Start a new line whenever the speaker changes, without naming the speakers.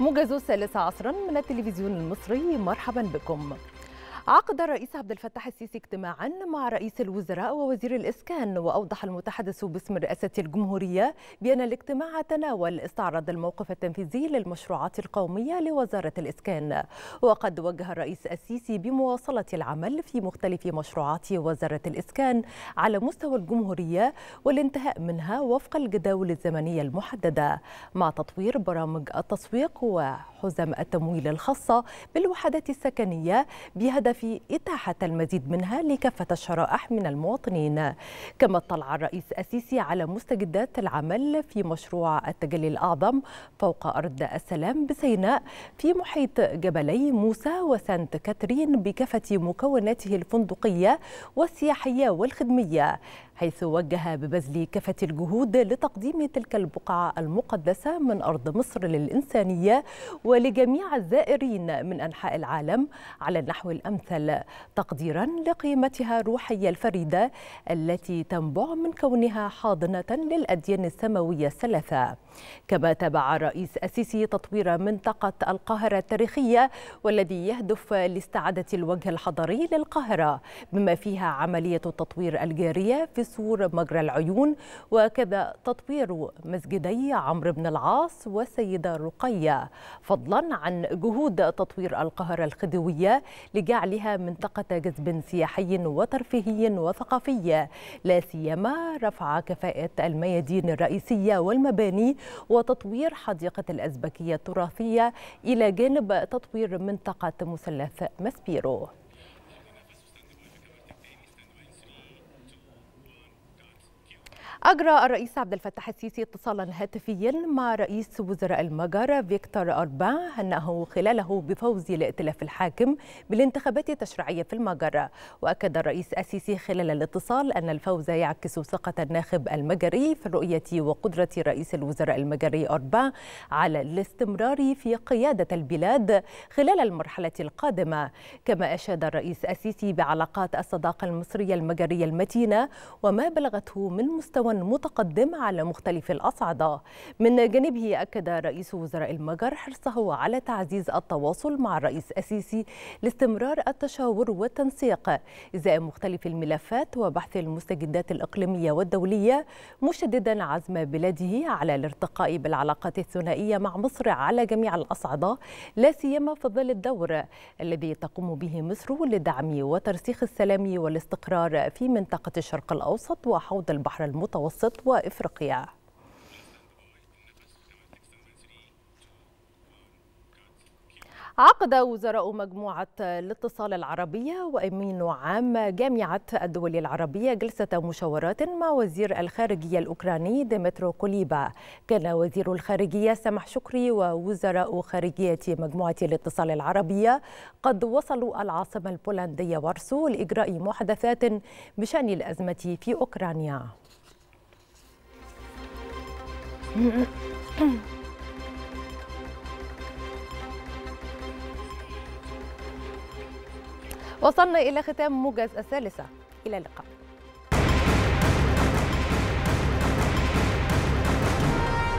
موجز الثالثة عصرا من التلفزيون المصري مرحبا بكم عقد الرئيس عبد الفتاح السيسي اجتماعا مع رئيس الوزراء ووزير الإسكان وأوضح المتحدث باسم رئاسة الجمهورية بأن الاجتماع تناول استعراض الموقف التنفيذي للمشروعات القومية لوزارة الإسكان وقد وجه الرئيس السيسي بمواصلة العمل في مختلف مشروعات وزارة الإسكان على مستوى الجمهورية والانتهاء منها وفق الجداول الزمنية المحددة مع تطوير برامج التسويق وحزم التمويل الخاصة بالوحدات السكنية بهدف في إتاحة المزيد منها لكافة الشرائح من المواطنين كما اطلع الرئيس السيسي على مستجدات العمل في مشروع التجلي الأعظم فوق أرض السلام بسيناء في محيط جبلي موسى وسانت كاترين بكافة مكوناته الفندقية والسياحية والخدمية حيث وجه ببذل كافة الجهود لتقديم تلك البقعة المقدسة من أرض مصر للإنسانية ولجميع الزائرين من أنحاء العالم على النحو الأمثل تقديرا لقيمتها الروحية الفريدة التي تنبع من كونها حاضنة للأديان السماوية الثلاثة كما تابع رئيس السيسي تطوير منطقة القاهرة التاريخية والذي يهدف لاستعادة الوجه الحضري للقاهرة بما فيها عملية التطوير الجارية في سور مجرى العيون وكذا تطوير مسجدي عمرو بن العاص والسيدة رقية فضلا عن جهود تطوير القاهرة الخديوية لجعلها منطقة جذب سياحي وترفيهي وثقافي لا سيما رفع كفاءة الميادين الرئيسية والمباني وتطوير حديقة الأزبكية التراثية إلى جانب تطوير منطقة مثلث ماسبيرو أجرى الرئيس عبد الفتاح السيسي اتصالا هاتفيا مع رئيس وزراء المجر فيكتور أربا أنه خلاله بفوز الائتلاف الحاكم بالانتخابات التشريعية في المجر وأكد الرئيس السيسي خلال الاتصال أن الفوز يعكس ثقة الناخب المجري في الرؤية وقدرة رئيس الوزراء المجري أربا على الاستمرار في قيادة البلاد خلال المرحلة القادمة كما أشاد الرئيس السيسي بعلاقات الصداقة المصرية المجرية المتينة وما بلغته من مستوى متقدمة على مختلف الأصعدة من جانبه أكد رئيس وزراء المجر حرصه على تعزيز التواصل مع الرئيس السيسي لاستمرار التشاور والتنسيق إزاء مختلف الملفات وبحث المستجدات الإقليمية والدولية مشددا عزم بلاده على الارتقاء بالعلاقات الثنائية مع مصر على جميع الأصعدة لا سيما في ظل الدور الذي تقوم به مصر لدعم وترسيخ السلام والاستقرار في منطقة الشرق الأوسط وحوض البحر المتوسط المتوسط وإفريقيا عقد وزراء مجموعة الاتصال العربية وأمين عام جامعة الدول العربية جلسة مشاورات مع وزير الخارجية الأوكراني ديمترو كوليبا كان وزير الخارجية سمح شكري ووزراء خارجية مجموعة الاتصال العربية قد وصلوا العاصمة البولندية وارسو لإجراء محادثات بشأن الأزمة في أوكرانيا وصلنا إلى ختام موجز الثالثة إلى اللقاء